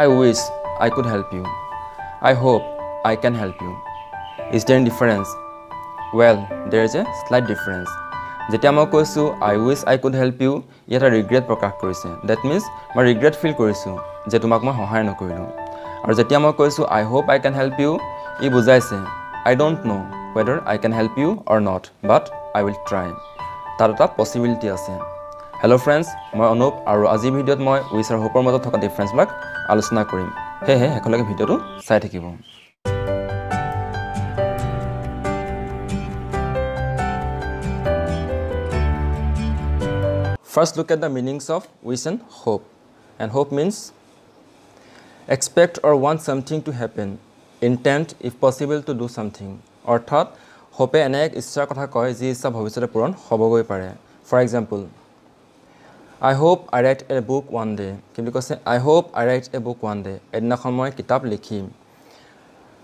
I wish I could help you. I hope I can help you. Is there any difference? Well, there is a slight difference. যেতিয়া মই কৈছোঁ I wish I could help you ইয়াত regret প্ৰকাশ কৰিছে that means মই regret feel কৰিছোঁ যে তোমাক মই সহায় নকৰিলোঁ আৰু যেতিয়া মই কৈছোঁ I hope I can help you ই বুজাইছে I don't know' whether I can help you or not but I will try তাত এটা পচিবিলিটি আছে হেল্ল' ফ্ৰেণ্ডছ মই অনুপ আৰু আজিৰ ভিডিঅ'ত মই উইচ আৰু হোপৰ মাজত থকা ডিফাৰেঞ্চবিলাক আলোচনা কৰিম সেয়েহে শেষলৈকে ভিডিঅ'টো চাই থাকিব first look at the meanings of wish and hope and hope means expect or want something to happen intent if possible to do something অৰ্থাৎ হোপে এনে এক ইচ্ছাৰ কথা কয় যি ইচ্ছা ভৱিষ্যতে পূৰণ হ'বগৈ পাৰে for example I hope I write a book one day কি বুলি কৈছে I hope I write a book one day এদিনাখন মই কিতাপ লিখিম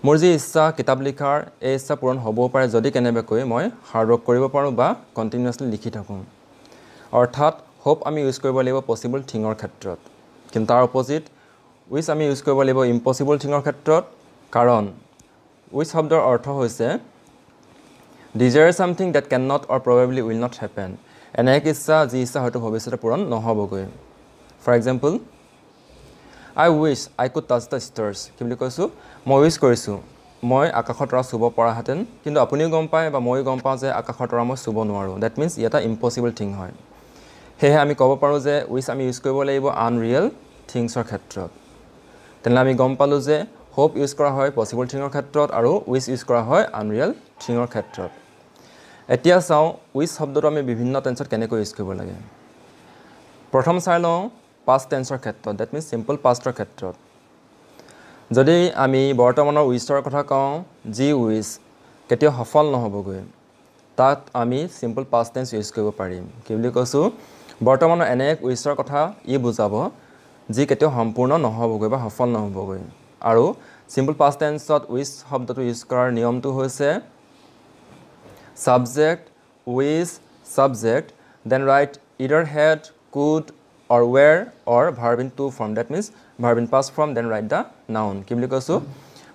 মোৰ যি ইচ্ছা কিতাপ লিখাৰ এই ইচ্ছা পূৰণ হ'বও পাৰে যদি কেনেবাকৈ মই হাৰ্ড ৱৰ্ক কৰিব পাৰোঁ বা কণ্টিনিউছলি লিখি থাকোঁ অৰ্থাৎ হোপ আমি ইউজ কৰিব লাগিব পচিবল থিঙৰ ক্ষেত্ৰত কিন্তু তাৰ অপজিট উইচ আমি ইউজ কৰিব লাগিব ইম্পচিবল থিঙৰ ক্ষেত্ৰত কাৰণ উইচ শব্দৰ অৰ্থ হৈছে desire something that can not or probably will not happen এনে এক ইচ্ছা যি ইচ্ছা হয়তো ভৱিষ্যতে পূৰণ নহ'বগৈ for example I wish I could touch the stars কি বুলি কৈছোঁ মই উইচ কৰিছোঁ মই আকাশৰ তৰা চুব পৰাহেঁতেন কিন্তু আপুনিও গম পায় বা ময়ো গম পাওঁ যে আকাশৰ তৰা মই চুব নোৱাৰোঁ ডেট মিনছ ই এটা ইম্পচিবল থিং হয় সেয়েহে আমি ক'ব পাৰোঁ যে উইচ আমি ইউজ কৰিব লাগিব আনৰিয়েল থিংছৰ ক্ষেত্ৰত তেনেহ'লে আমি গম পালোঁ যে হোপ ইউজ কৰা হয় পচিবল থিঙৰ ক্ষেত্ৰত আৰু উইচ ইউজ কৰা হয় আনৰিয়েল থিঙৰ ক্ষেত্ৰত এতিয়া চাওঁ উইচ শব্দটো আমি বিভিন্ন টেন্সত কেনেকৈ ইউজ কৰিব লাগে প্ৰথম চাই লওঁ পাষ্ট টেন্সৰ ক্ষেত্ৰত ডেট মিনছ চিম্পল পাষ্টৰ ক্ষেত্ৰত যদি আমি বৰ্তমানৰ উইচৰ কথা কওঁ যি উইচ কেতিয়াও সফল নহ'বগৈ তাত আমি চিম্পল পাষ্ট টেন্স ইউজ কৰিব পাৰিম কি বুলি কৈছোঁ বৰ্তমানৰ এনে এক উইচৰ কথা ই বুজাব যি কেতিয়াও সম্পূৰ্ণ নহ'বগৈ বা সফল নহ'বগৈ আৰু চিম্পল পাষ্ট টেন্সত উইচ শব্দটো ইউজ কৰাৰ নিয়মটো হৈছে subject, with, subject, then write either had, could, or were, or verb in two form. That means verb in past form, then write the noun. কি বুলি কৈছোঁ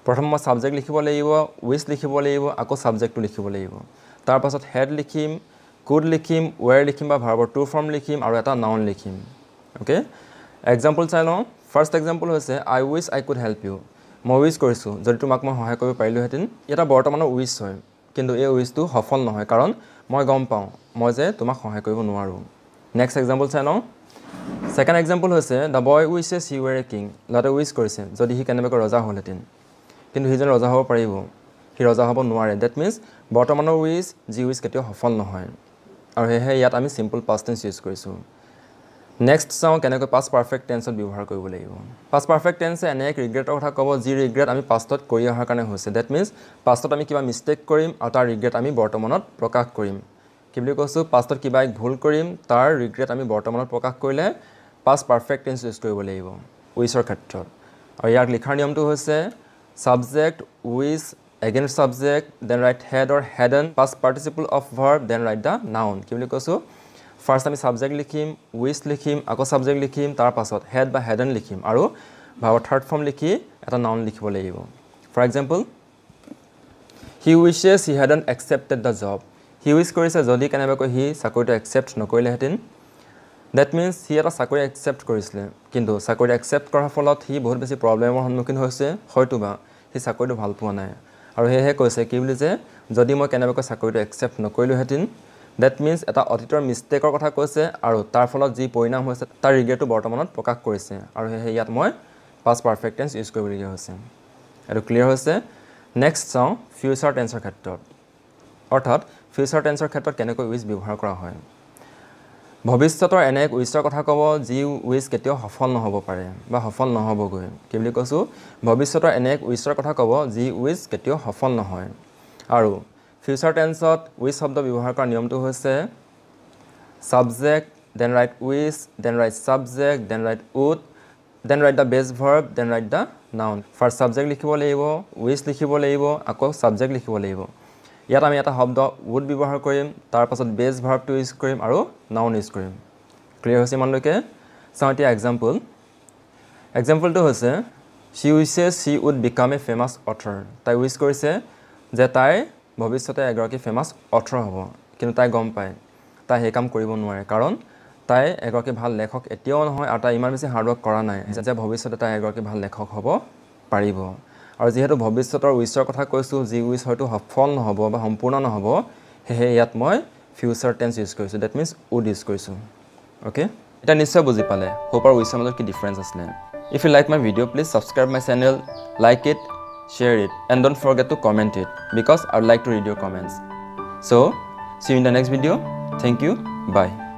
প্ৰথম মই ছাবজেক্ট লিখিব লাগিব উইচ লিখিব লাগিব আকৌ ছাবজেক্টটো লিখিব লাগিব তাৰপাছত হেড লিখিম কুড লিখিম ৱেৰ লিখিম বা ভাৰ্বৰ টু ফৰ্ম লিখিম আৰু এটা নাউন লিখিম অ'কে এক্সাম্পল চাই লওঁ ফাৰ্ষ্ট এক্সাম্পল হৈছে I wish I could help you মই উইচ কৰিছোঁ যদি তোমাক মই সহায় কৰিব পাৰিলোহেঁতেন এটা বৰ্তমানৰ উইচ হয় কিন্তু এই উইচটো সফল নহয় কাৰণ মই গম পাওঁ মই যে তোমাক সহায় কৰিব নোৱাৰোঁ নেক্সট এক্সাম্পল চাই লওঁ ছেকেণ্ড এক্সাম্পল হৈছে the boy wish wishes were a king ল'ৰাটোৱে উইচ কৰিছে যদি সি কেনেবাকৈ ৰজা হ'লহেঁতেন কিন্তু সি যেন ৰজা হ'ব পাৰিব সি ৰজা হ'ব নোৱাৰে ডেট মিনছ বৰ্তমানৰ উইচ যি উইচ কেতিয়াও সফল নহয় আৰু সেয়েহে ইয়াত আমি চিম্পল পাষ্টেঞ্চ ইউজ কৰিছোঁ নেক্সট চাওঁ কেনেকৈ পাষ্ট পাৰফেক্ট টেন্সত ব্যৱহাৰ কৰিব লাগিব পাষ্ট পাৰফেক্ট টেন্সে এনে এক ৰিগ্ৰেটৰ কথা ক'ব যি ৰিগ্ৰেট আমি পাষ্টত কৰি অহাৰ কাৰণে হৈছে ডেট মিনছ পাষ্টত আমি কিবা মিষ্টেক কৰিম আৰু তাৰ ৰিগ্ৰেট আমি বৰ্তমানত প্ৰকাশ কৰিম কি বুলি কৈছোঁ পাষ্টত কিবা এক ভুল কৰিম তাৰ ৰিগ্ৰেট আমি বৰ্তমানত প্ৰকাশ কৰিলে পাষ্ট পাৰফেক্ট টেন্স ইউজ কৰিব লাগিব উইচৰ ক্ষেত্ৰত আৰু ইয়াক লিখাৰ নিয়মটো হৈছে subject wish against subject then write had or had an past participle of verb then write the noun কি বুলি কৈছোঁ ফাৰ্ষ্ট আমি ছাবজেক্ট লিখিম উইষ্ট লিখিম আকৌ ছাবজেক্ট লিখিম তাৰ পাছত হেড বা হেডেন লিখিম আৰু ভাৱৰ থাৰ্ড ফৰ্ম লিখি এটা নাউন লিখিব লাগিব for example he wishes he hadn't accepted the job he wish কৰিছে যদি কেনেবাকৈ সি চাকৰিটো একচেপ্ট নকৰিলেহেঁতেন ডেট মিনছ সি এটা চাকৰি একচেপ্ট কৰিছিলে কিন্তু চাকৰি একচেপ্ট কৰাৰ ফলত সি বহুত বেছি প্ৰব্লেমৰ সন্মুখীন হৈছে হয়তো বা সি চাকৰিটো ভাল পোৱা নাই আৰু সেয়েহে কৈছে কি বুলি যে যদি মই কেনেবাকৈ চাকৰিটো একচেপ্ট নকৰিলোহেঁতেন ডেট মিনছ এটা অতীতৰ মিষ্টেকৰ কথা কৈছে আৰু তাৰ ফলত যি পৰিণাম হৈছে তাৰ ৰিগ্ৰেটো বৰ্তমানত প্ৰকাশ কৰিছে আৰু সেয়েহে ইয়াত মই পাষ্ট পাৰফেক্ট টেঞ্চ ইউজ কৰিবলগীয়া হৈছে এইটো ক্লিয়াৰ হৈছে নেক্সট চাওঁ ফিউচাৰ টেন্সৰ ক্ষেত্ৰত অৰ্থাৎ ফিউচাৰ টেন্সৰ ক্ষেত্ৰত কেনেকৈ উইজ ব্যৱহাৰ কৰা হয় ভৱিষ্যতৰ এনে এক উইচৰ কথা ক'ব যি উইচ কেতিয়াও সফল নহ'ব পাৰে বা সফল নহ'বগৈ কি বুলি কৈছোঁ ভৱিষ্যতৰ এনে এক উইচৰ কথা ক'ব যি উইচ কেতিয়াও সফল নহয় আৰু ফিউচাৰ টেন্সত উইচ শব্দ ব্যৱহাৰ কৰা নিয়মটো হৈছে subject then write wish then write subject then write would then write the best verb then write the noun first subject লিখিব লাগিব উইচ লিখিব লাগিব আকৌ ছাবজেক্ট লিখিব লাগিব ইয়াত আমি এটা শব্দ উড ব্যৱহাৰ কৰিম তাৰপাছত বেষ্ট ভাৰ্বটো ইউজ কৰিম আৰু নাউন ইউজ কৰিম ক্লিয়াৰ হৈছে ইমানলৈকে চাওঁ এতিয়া এক্সাম্পল এক্সাম্পলটো হৈছে she wishes she would become a famous author তাই উইচ কৰিছে যে তাই ভৱিষ্যতে এগৰাকী ফেমাছ অথৰ হ'ব কিন্তু তাই গম পায় তাই সেই কাম কৰিব নোৱাৰে কাৰণ তাই এগৰাকী ভাল লেখক এতিয়াও নহয় আৰু তাই ইমান বেছি হাৰ্ডৱৰ্ক কৰা নাই যে ভৱিষ্যতে তাই এগৰাকী ভাল লেখক হ'ব পাৰিব আৰু যিহেতু ভৱিষ্যতৰ উইচৰ কথা কৈছোঁ যি উইচ হয়তো সফল নহ'ব বা সম্পূৰ্ণ নহ'ব সেয়েহে ইয়াত মই ফিউচাৰ টেন্স ইউজ কৰিছোঁ ডেট মিনছ উড ইউজ কৰিছোঁ অ'কে এতিয়া নিশ্চয় বুজি পালে হোপ আৰু উইচৰ মাজত কি ডিফাৰেঞ্চ আছিলে if you like my video' please subscribe my channel like it share it, and don't forget to comment it because I'd like to read your comments. So, see you in the next video. Thank you. Bye.